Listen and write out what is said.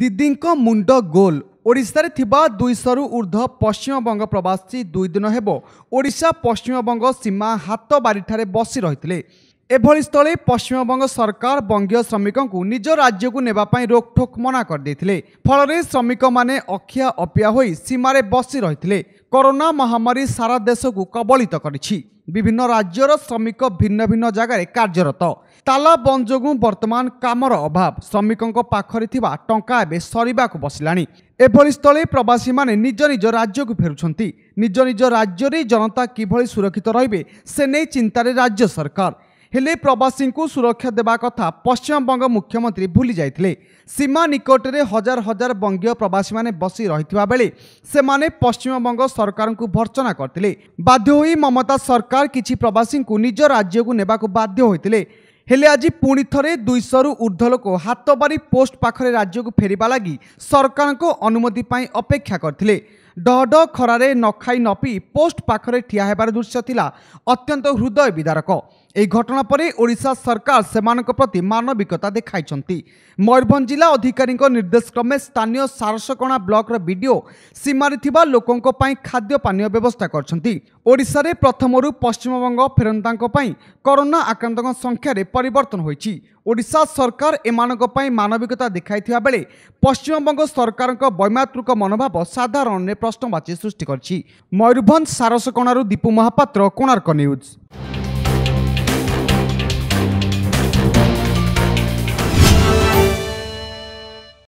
ଦିଦିଙ୍କ ମୁଣ୍ଡ ଗୋଲ ଓଡ଼ିଶାରେ ଥିବା ଦୁଇଶହରୁ ଉର୍ଦ୍ଧ୍ୱ ପଶ୍ଚିମବଙ୍ଗ ପ୍ରବାସୀ ଦୁଇ ଦିନ ହେବ ଓଡ଼ିଶା ପଶ୍ଚିମବଙ୍ଗ ସୀମା ହାତ ବାରିଠାରେ ବସି ରହିଥିଲେ এভাবে স্থলে পশ্চিমবঙ্গ সরকার বঙ্গীয় শ্রমিক নিজ রাজ্যক নেওয়া রোকঠোক মনা করে ফলরে শ্রমিক মানে অক্ষিয়া অপিয়া হয়ে সীমার বসি রই করোনা মহামারী সারা দেশক কবলিত করেছি বিভিন্ন রাজ্যর শ্রমিক ভিন্ন ভিন্ন জায়গায় কার্যরত তালা বন্ধ যোগ বর্তমান কামর অভাব শ্রমিক পাখে থাকা টঙ্কা এবে সরিবাক বসিলা এভাবে স্থলে প্রবাসী মানে নিজ নিজ রাজ্যক ফেরুচ্ছেন নিজ নিজ রাজ্যের জনতা কিভাবে সুরক্ষিত রহবে সে নিয়ে চিন্তার রাজ্য সরকার ହେଲେ ପ୍ରବାସୀଙ୍କୁ ସୁରକ୍ଷା ଦେବା କଥା ପଶ୍ଚିମବଙ୍ଗ ମୁଖ୍ୟମନ୍ତ୍ରୀ ଭୁଲି ଯାଇଥିଲେ ସୀମା ନିକଟରେ ହଜାର ହଜାର ବଙ୍ଗୀୟ ପ୍ରବାସୀମାନେ ବସି ରହିଥିବା ବେଳେ ସେମାନେ ପଶ୍ଚିମବଙ୍ଗ ସରକାରଙ୍କୁ ଭର୍ତ୍ସନା କରିଥିଲେ ବାଧ୍ୟ ହୋଇ ମମତା ସରକାର କିଛି ପ୍ରବାସୀଙ୍କୁ ନିଜ ରାଜ୍ୟକୁ ନେବାକୁ ବାଧ୍ୟ ହୋଇଥିଲେ ହେଲେ ଆଜି ପୁଣି ଥରେ ଦୁଇଶହରୁ ଉର୍ଦ୍ଧ୍ୱ ଲୋକ ହାତବାରି ପୋଷ୍ଟ ପାଖରେ ରାଜ୍ୟକୁ ଫେରିବା ଲାଗି ସରକାରଙ୍କ ଅନୁମତି ପାଇଁ ଅପେକ୍ଷା କରିଥିଲେ ଡଡ଼ ଖରାରେ ନ ଖାଇ ନ ପିଇ ପୋଷ୍ଟ ପାଖରେ ଠିଆ ହେବାର ଦୃଶ୍ୟ ଥିଲା ଅତ୍ୟନ୍ତ ହୃଦୟ ବିଦାରକ ଏହି ଘଟଣା ପରେ ଓଡ଼ିଶା ସରକାର ସେମାନଙ୍କ ପ୍ରତି ମାନବିକତା ଦେଖାଇଛନ୍ତି ମୟୂରଭଞ୍ଜ ଜିଲ୍ଲା ଅଧିକାରୀଙ୍କ ନିର୍ଦ୍ଦେଶକ୍ରମେ ସ୍ଥାନୀୟ ସାରସକଣା ବ୍ଲକର ବିଡିଓ ସୀମାରେ ଥିବା ଲୋକଙ୍କ ପାଇଁ ଖାଦ୍ୟ ପାନୀୟ ବ୍ୟବସ୍ଥା କରିଛନ୍ତି ଓଡ଼ିଶାରେ ପ୍ରଥମରୁ ପଶ୍ଚିମବଙ୍ଗ ଫେରନ୍ତାଙ୍କ ପାଇଁ କରୋନା ଆକ୍ରାନ୍ତଙ୍କ ସଂଖ୍ୟାରେ ପରିବର୍ତ୍ତନ ହୋଇଛି ଓଡ଼ିଶା ସରକାର ଏମାନଙ୍କ ପାଇଁ ମାନବିକତା ଦେଖାଇଥିବା ବେଳେ ପଶ୍ଚିମବଙ୍ଗ ସରକାରଙ୍କ ବୈମାତୃକ ମନୋଭାବ ସାଧାରଣରେ ପ୍ରଶ୍ନବାଚୀ ସୃଷ୍ଟି କରିଛି ମୟୂରଭଞ୍ଜ ସାରସକଣାରୁ ଦୀପୁ ମହାପାତ୍ର କୋଣାର୍କ ନ୍ୟୁଜ୍